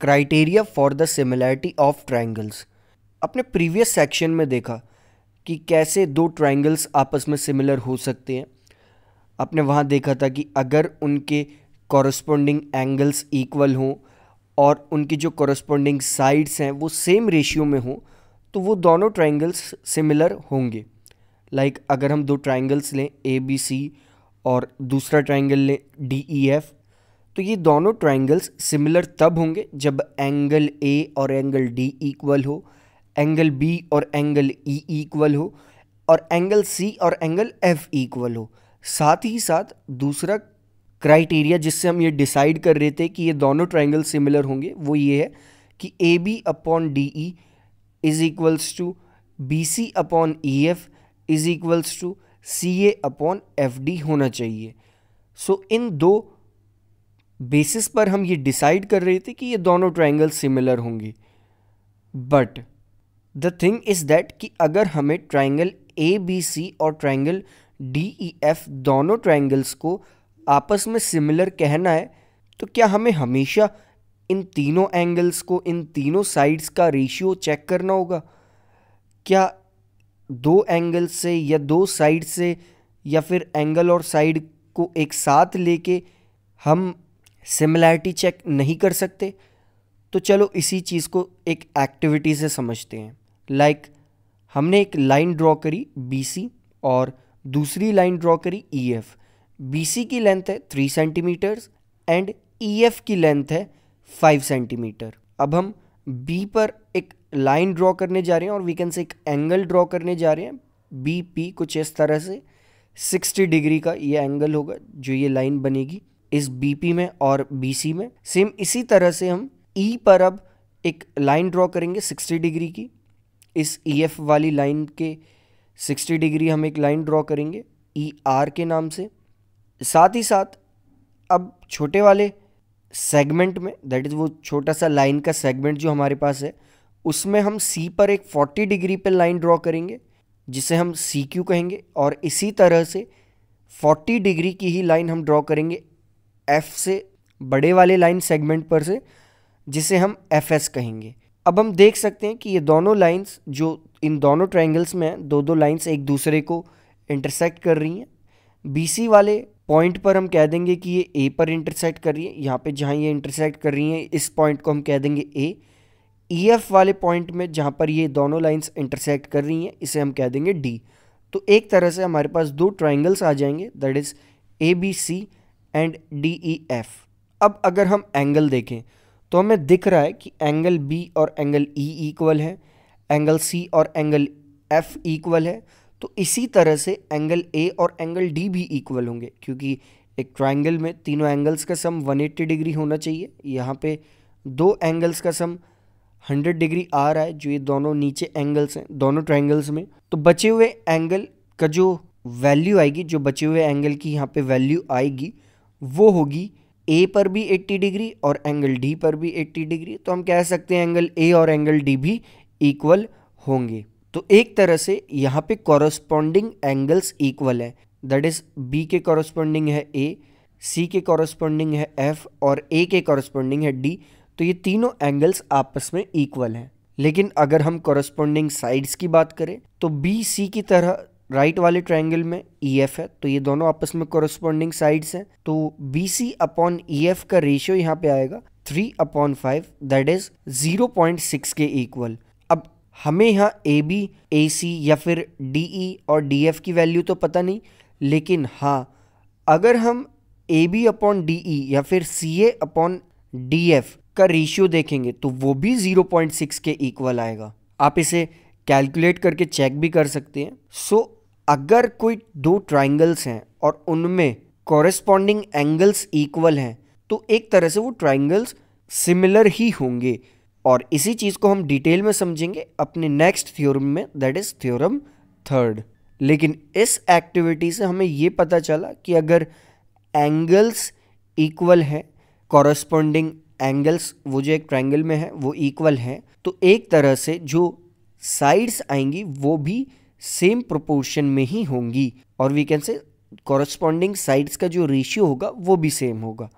criteria for the similarity of triangles अपने previous section में देखा कि कैसे दो ट्राइंगल्स आपस में सिमिलर हो सकते हैं आपने वहाँ देखा था कि अगर उनके कॉरस्पॉन्डिंग एंगल्स इक्वल हों और उनकी जो कॉरस्पॉन्डिंग साइड्स हैं वो सेम रेशियो में हों तो वो दोनों ट्राइंगल्स सिमिलर होंगे लाइक like, अगर हम दो ट्राइंगल्स लें ए बी सी और दूसरा ट्राइंगल लें डी ई एफ तो ये दोनों ट्राइंगल्स सिमिलर तब होंगे जब एंगल ए और एंगल डी इक्वल हो एंगल बी और एंगल ई e इक्वल हो और एंगल सी और एंगल एफ इक्वल हो साथ ही साथ दूसरा क्राइटेरिया जिससे हम ये डिसाइड कर रहे थे कि ये दोनों ट्राइंगल सिमिलर होंगे वो ये है कि A B upon D E is equals to B C upon E F is equals to C A upon F D होना चाहिए सो so, इन दो बेसिस पर हम ये डिसाइड कर रहे थे कि ये दोनों ट्राइंगल सिमिलर होंगे but the thing is that कि अगर हमें ट्राइंगल ए बी सी और ट्राइंगल डी ई एफ दोनों ट्राइंगल्स को आपस में सिमिलर कहना है तो क्या हमें हमेशा इन तीनों एंगल्स को इन तीनों साइड्स का रेशियो चेक करना होगा क्या दो एंगल से या दो साइड से या फिर एंगल और साइड को एक साथ लेके हम सिमिलैरिटी चेक नहीं कर सकते तो चलो इसी चीज़ को एक एक्टिविटी से समझते हैं लाइक like, हमने एक लाइन ड्रॉ करी बी और दूसरी लाइन ड्रॉ करी ई एफ बी की लेंथ है three centimeters and E F की लेंथ है फाइव सेंटीमीटर अब हम बी पर एक लाइन ड्रॉ करने जा रहे हैं और वी कैन से एक एंगल ड्रॉ करने जा रहे हैं बी पी कुछ इस तरह से सिक्सटी डिग्री का ये एंगल होगा जो ये लाइन बनेगी इस बीपी में और बीसी में सेम इसी तरह से हम ई e पर अब एक लाइन ड्रॉ करेंगे 60 डिग्री की इस ई e एफ वाली लाइन के 60 डिग्री हम एक लाइन ड्रॉ करेंगे ई e आर के नाम से साथ ही साथ अब छोटे वाले सेगमेंट में दैट इज़ वो छोटा सा लाइन का सेगमेंट जो हमारे पास है उसमें हम सी पर एक 40 डिग्री पर लाइन ड्रॉ करेंगे जिसे हम सी क्यू कहेंगे और इसी तरह से 40 डिग्री की ही लाइन हम ड्रॉ करेंगे एफ से बड़े वाले लाइन सेगमेंट पर से जिसे हम एफ एस कहेंगे अब हम देख सकते हैं कि ये दोनों लाइंस जो इन दोनों ट्रायंगल्स में हैं दो दो लाइंस एक दूसरे को इंटरसेक्ट कर रही हैं सी वाले पॉइंट पर हम कह देंगे कि ये ए पर इंटरसेक्ट कर रही है यहाँ पे जहाँ ये इंटरसेक्ट कर रही हैं इस पॉइंट को हम कह देंगे ए ई एफ वाले पॉइंट में जहाँ पर ये दोनों लाइंस इंटरसेक्ट कर रही हैं इसे हम कह देंगे डी तो एक तरह से हमारे पास दो ट्राइंगल्स आ जाएंगे that is A B C and D E F अब अगर हम एंगल देखें तो हमें दिख रहा है कि एंगल बी और एंगल ई e इक्वल है एंगल सी और एंगल एफ इक्वल है तो इसी तरह से एंगल ए और एंगल डी भी इक्वल होंगे क्योंकि एक ट्राइंगल में तीनों एंगल्स का सम 180 डिग्री होना चाहिए यहाँ पे दो एंगल्स का सम 100 डिग्री आ रहा है जो ये दोनों नीचे एंगल्स हैं दोनों ट्राइंगल्स में तो बचे हुए एंगल का जो वैल्यू आएगी जो बचे हुए एंगल की यहाँ पे वैल्यू आएगी वो होगी ए पर भी 80 डिग्री और एंगल डी पर भी 80 डिग्री तो हम कह सकते हैं एंगल ए और एंगल डी भी इक्वल होंगे तो एक तरह से यहाँ पे कॉरस्पॉन्डिंग एंगल्स इक्वल है दैट इज बी के कॉरस्पॉन्डिंग है ए सी के कॉरस्पॉन्डिंग है एफ और ए के कॉरस्पॉन्डिंग है डी तो ये तीनों एंगल्स आपस में इक्वल हैं लेकिन अगर हम कॉरस्पॉन्डिंग साइड्स की बात करें तो बी सी की तरह राइट वाले ट्रायंगल में ई e एफ है तो ये दोनों आपस में कॉरेस्पॉन्डिंग साइड्स हैं तो B C upon E F का रेशियो यहाँ पे आएगा three upon five that is zero point six के इक्वल अब हमें यहाँ ए बी ए सी या फिर डी ई e और डी एफ की वैल्यू तो पता नहीं लेकिन हाँ अगर हम A B upon D E या फिर C A upon D F का रेशियो देखेंगे तो वो भी जीरो पॉइंट सिक्स के इक्वल आएगा आप इसे कैलकुलेट करके चेक भी कर सकते हैं सो so, अगर कोई दो ट्राइंगल्स हैं और उनमें कॉरेस्पॉन्डिंग एंगल्स इक्वल हैं तो एक तरह से वो ट्राइंगल्स सिमिलर ही होंगे और इसी चीज़ को हम डिटेल में समझेंगे अपने नेक्स्ट थ्योरम में दैट इज़ थ्योरम थर्ड लेकिन इस एक्टिविटी से हमें ये पता चला कि अगर एंगल्स इक्वल हैं कॉरस्पॉन्डिंग एंगल्स वो जो एक ट्राइंगल में है वो इक्वल हैं तो एक तरह से जो साइड्स आएंगी वो भी सेम प्रोपोर्शन में ही होंगी और वी कैन से कॉरस्पॉन्डिंग साइड्स का जो रेशियो होगा वो भी सेम होगा